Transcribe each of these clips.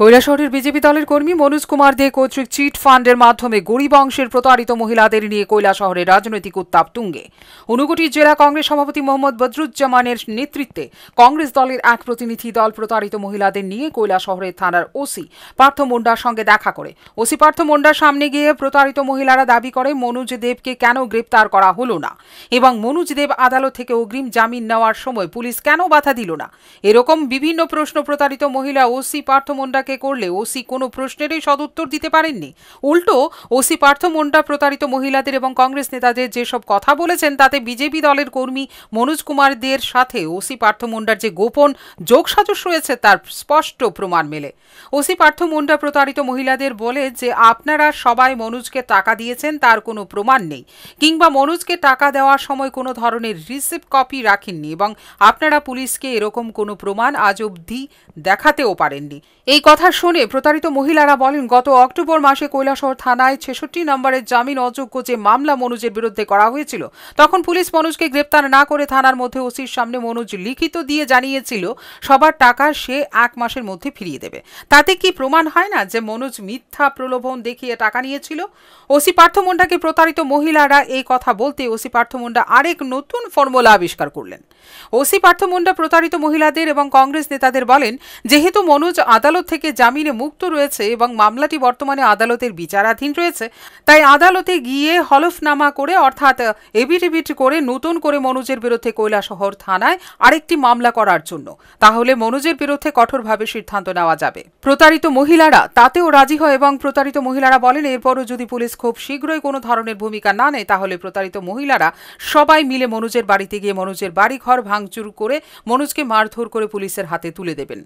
কৈলাসহরের বিজেপি দলের কর্মী মনোজ কুমার দে কর্তৃক চিট ফান্ডের মাধ্যমে গরিব অংশের প্রতারিত মহিলাদের নিয়ে কৈলাসহরে রাজনৈতিক উত্তাপ তুঙ্গে ঊনকোটি জেলা কংগ্রেস সভাপতি মোহাম্মদ বদরুজ্জামানের নেতৃত্বে কংগ্রেস দলের এক প্রতিনিধি দল প্রতারিত মহিলাদের নিয়ে কৈলাসহরে থানার ওসি পার্থ মুন্ডার সঙ্গে দেখা করে ওসি পার্থ মুন্ডার সামনে গিয়ে প্রতারিত মহিলারা দাবি করে মনোজ দেবকে কেন গ্রেপ্তার করা হলো না এবং মনোজ দেব আদালত থেকে অগ্রিম জামিন নেওয়ার সময় পুলিশ কেন বাধা দিল না এরকম বিভিন্ন প্রশ্ন প্রতারিত মহিলা ওসি পার্থ মুন্ডা তাকে করলে ওসি কোনো প্রশ্নেরই সদুত্তর দিতে পারেননি উল্টো ওসি পার্থ মন্ডা প্রতারিত মহিলাদের এবং কংগ্রেস নেতাদের যেসব কথা বলেছেন তাতে বিজেপি দলের কর্মী মনোজ কুমারদের সাথে ওসি পার্থ মন্ডার যে গোপন যোগসাজস রয়েছে তার স্পষ্ট প্রমাণ মেলে ওসি পার্থ মন্ডা প্রতারিত মহিলাদের বলে যে আপনারা সবাই মনোজকে টাকা দিয়েছেন তার কোনো প্রমাণ নেই কিংবা মনোজকে টাকা দেওয়ার সময় কোনো ধরনের রিসিপ্ট কপি রাখেননি এবং আপনারা পুলিশকে এরকম কোনো প্রমাণ আজ অবধি দেখাতেও পারেননি এই কথা শুনে প্রতারিত মহিলারা বলেন গত অক্টোবর মাসে কৈলাসহর থানায় ছেষট্টি নম্বরের জামিন অযোগ্য যে মামলা মনোজের বিরুদ্ধে করা হয়েছিল তখন পুলিশ মনোজকে গ্রেপ্তার না করে থানার মধ্যে ওসির সামনে মনোজ লিখিত দিয়ে জানিয়েছিল সবার টাকা সে এক মাসের মধ্যে ফিরিয়ে দেবে তাতে কি প্রমাণ হয় না যে মনোজ মিথ্যা প্রলোভন দেখিয়ে টাকা নিয়েছিল ওসি পার্থ মুন্ডাকে প্রতারিত মহিলারা এই কথা বলতে ওসি পার্থ মুন্ডা আরেক নতুন ফর্মুলা আবিষ্কার করলেন ওসি পার্থ মুন্ডা প্রতারিত মহিলাদের এবং কংগ্রেস নেতাদের বলেন যেহেতু মনোজ আদালত থেকে থেকে জামিনে মুক্ত রয়েছে এবং মামলাটি বর্তমানে আদালতের বিচারাধীন রয়েছে তাই আদালতে গিয়ে হলফনামা করে অর্থাৎ এভিডেভিট করে নতুন করে মনোজের বিরুদ্ধে কৈলাসহর থানায় আরেকটি মামলা করার জন্য তাহলে মনোজের বিরুদ্ধে কঠোরভাবে সিদ্ধান্ত নেওয়া যাবে প্রতারিত মহিলারা তাতেও রাজি হয় এবং প্রতারিত মহিলারা বলেন এরপরও যদি পুলিশ খুব শীঘ্রই কোনো ধরনের ভূমিকা না নেয় তাহলে প্রতারিত মহিলারা সবাই মিলে মনোজের বাড়িতে গিয়ে মনোজের ঘর ভাঙচুর করে মনোজকে মারধর করে পুলিশের হাতে তুলে দেবেন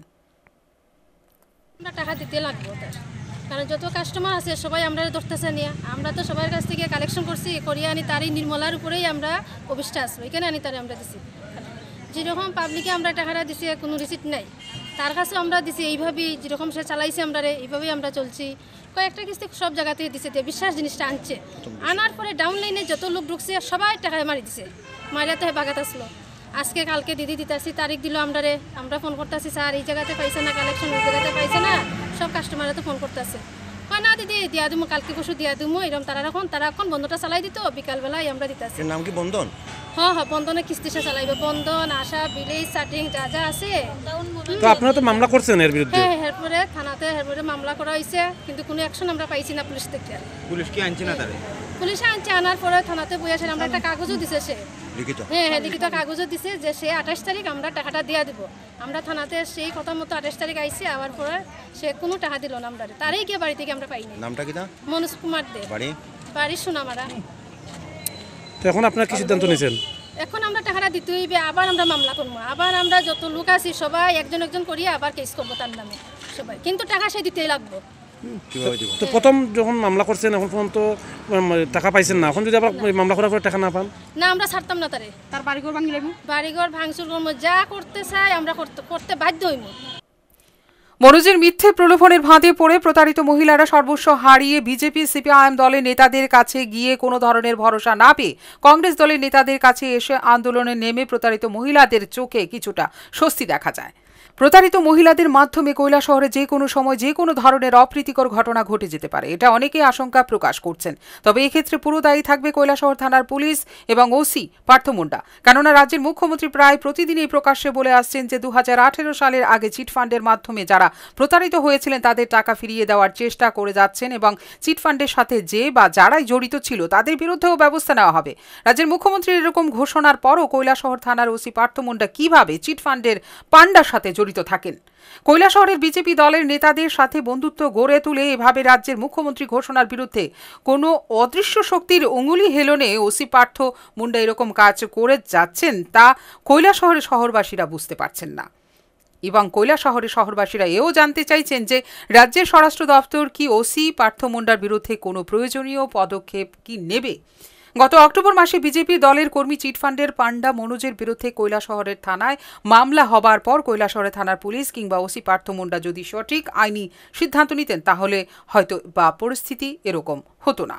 আমরা টাকা দিতে লাগবে ওদের কারণ যত কাস্টমার আছে সবাই আমরা ধরতেছে নিয়ে আমরা তো সবার কাছ থেকে কালেকশন করছি করিয়ে আনি তারই নির্মলার উপরেই আমরা অফিসটা আসলো এখানে আনি তারে আমরা দিছি যেরকম পাবলিকে আমরা টাকাটা দিছি কোনো রিসিপ্ট নাই তার কাছে আমরা দিছি এইভাবেই যেরকম সে চালাইছে আমরা রে এইভাবেই আমরা চলছি কয়েকটা কিস্তি সব জায়গা দিছে দিয়ে বিশ্বাস জিনিসটা আনছে আনার পরে ডাউনলাইনে যত লোক ঢুকছে সবাই টাকায় মারি দিছে মারিয়াতে বাগাত আসলো আজকে কালকে দিদি দিতাছি তারিখ দিল আমরা রে আমরা ফোন করতেছি স্যার এই জায়গাতে পাইছে না কালেকশন ওই জায়গাতে পাইছে না সব কাস্টমার তো ফোন করতেছে কয় না দিদি দিয়া দিমু কালকে পশু দিয়া দিমু এরকম তারা এখন তারা এখন বন্ধটা চালাই দিত বিকালবেলায় আমরা দিতাছি নাম কি বন্ধন হ্যাঁ হ্যাঁ বন্ধনে কিস্তি সে চালাইবে বন্ধন আশা বিলেজ চাটিং যা যা আছে তো আপনারা তো মামলা করছেন এর বিরুদ্ধে হ্যাঁ হেরপুরে থানাতে হেরপুরে মামলা করা হয়েছে কিন্তু কোনো অ্যাকশন আমরা পাইছি না পুলিশ থেকে পুলিশ কি আনছে না তারে পুলিশে আনছে আনার পরে থানাতে বই আমরা একটা কাগজও দিছে সে হ্যাঁ হ্যাঁ লিখিত কাগজও দিছে যে সে আঠাশ তারিখ আমরা টাকাটা দিয়ে দিব আমরা থানাতে সেই কথা মতো আঠাশ তারিখ আইছি আবার পরে সে কোনো টাকা দিল না আমরা তারই গিয়ে বাড়ি থেকে আমরা পাইনি নামটা কি না মনোজ কুমার দে বাড়ি বাড়ি আমরা তো এখন আপনার কি সিদ্ধান্ত নিয়েছেন এখন আমরা টাকাটা দিতে হইবে আবার আমরা মামলা করবো আবার আমরা যত লোক আছি সবাই একজন একজন করি আবার কেস করবো তার নামে সবাই কিন্তু টাকা সে দিতেই লাগবো তো প্রথম যখন মামলা করছেন এখন পর্যন্ত টাকা পাইছেন না এখন যদি আবার মামলা করার পরে টাকা না পান না আমরা ছাড়তাম না তারে তার বাড়িঘর ভাঙলে বাড়িঘর ভাঙচুর করবো যা করতে চাই আমরা করতে করতে বাধ্য হইব মনোজের মিথ্যে প্রলোভনের ফাঁদে পড়ে প্রতারিত মহিলারা সর্বস্ব হারিয়ে বিজেপি সিপিআইএম দলের নেতাদের কাছে গিয়ে কোনো ধরনের ভরসা না পেয়ে কংগ্রেস দলের নেতাদের কাছে এসে আন্দোলনে নেমে প্রতারিত মহিলাদের চোখে কিছুটা স্বস্তি দেখা যায় প্রতারিত মহিলাদের মাধ্যমে কয়লা শহরে যে কোনো সময় যে কোনো ধরনের অপ্রীতিকর ঘটনা ঘটে যেতে পারে এটা অনেকে আশঙ্কা প্রকাশ করছেন তবে এক্ষেত্রে পুরো দায়ী থাকবে শহর থানার পুলিশ এবং ওসি পার্থ মুন্ডা কেননা রাজ্যের মুখ্যমন্ত্রী প্রায় প্রতিদিনই প্রকাশ্যে বলে আসছেন যে দু সালের আগে চিটফান্ডের মাধ্যমে যারা প্রতারিত হয়েছিলেন তাদের টাকা ফিরিয়ে দেওয়ার চেষ্টা করে যাচ্ছেন এবং চিটফান্ডের সাথে যে বা যারাই জড়িত ছিল তাদের বিরুদ্ধেও ব্যবস্থা নেওয়া হবে রাজ্যের মুখ্যমন্ত্রীর এরকম ঘোষণার পরও শহর থানার ওসি পার্থ মুন্ডা কীভাবে চিটফান্ডের পান্ডার সাথে জড়িত জড়িত থাকেন কৈলাসহরের বিজেপি দলের নেতাদের সাথে বন্ধুত্ব গড়ে তুলে এভাবে রাজ্যের মুখ্যমন্ত্রী ঘোষণার বিরুদ্ধে কোনো অদৃশ্য শক্তির অঙ্গুলি হেলনে ওসি পার্থ মুন্ডা এরকম কাজ করে যাচ্ছেন তা কৈলাসহরের শহরবাসীরা বুঝতে পারছেন না এবং কৈলা শহরে শহরবাসীরা এও জানতে চাইছেন যে রাজ্যের স্বরাষ্ট্র দপ্তর কি ওসি পার্থ মুন্ডার বিরুদ্ধে কোনো প্রয়োজনীয় পদক্ষেপ কি নেবে গত অক্টোবর মাসে বিজেপি দলের কর্মী চিটফান্ডের পাণ্ডা মনোজের বিরুদ্ধে কৈলাসহরের থানায় মামলা হবার পর কৈলাসহরের থানার পুলিশ কিংবা ওসি পার্থ মুন্ডা যদি সঠিক আইনি সিদ্ধান্ত নিতেন তাহলে হয়তো বা পরিস্থিতি এরকম হতো না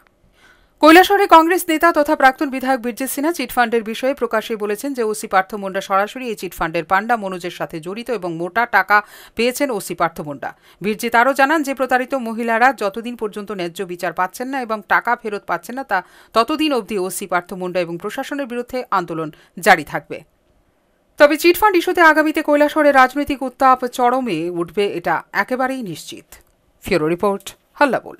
কৈলাসহরে কংগ্রেস নেতা তথা প্রাক্তন বিধায়ক বীরজিৎ সিনহা চিটফান্ডের বিষয়ে প্রকাশ্যে বলেছেন যে ওসি পার্থ মুন্ডা সরাসরি এই চিটফান্ডের পান্ডা মনোজের সাথে জড়িত এবং মোটা টাকা পেয়েছেন ওসি পার্থ মুন্ডা বীরজিৎ আরও জানান যে প্রতারিত মহিলারা যতদিন পর্যন্ত ন্যায্য বিচার পাচ্ছেন না এবং টাকা ফেরত পাচ্ছেন না তা ততদিন অবধি ওসি পার্থ মুন্ডা এবং প্রশাসনের বিরুদ্ধে আন্দোলন জারি থাকবে তবে চিটফান্ড ইস্যুতে আগামীতে কৈলাসহরে রাজনৈতিক উত্তাপ চরমে উঠবে এটা একেবারেই নিশ্চিত ফিউরো রিপোর্ট হাল্লাবোল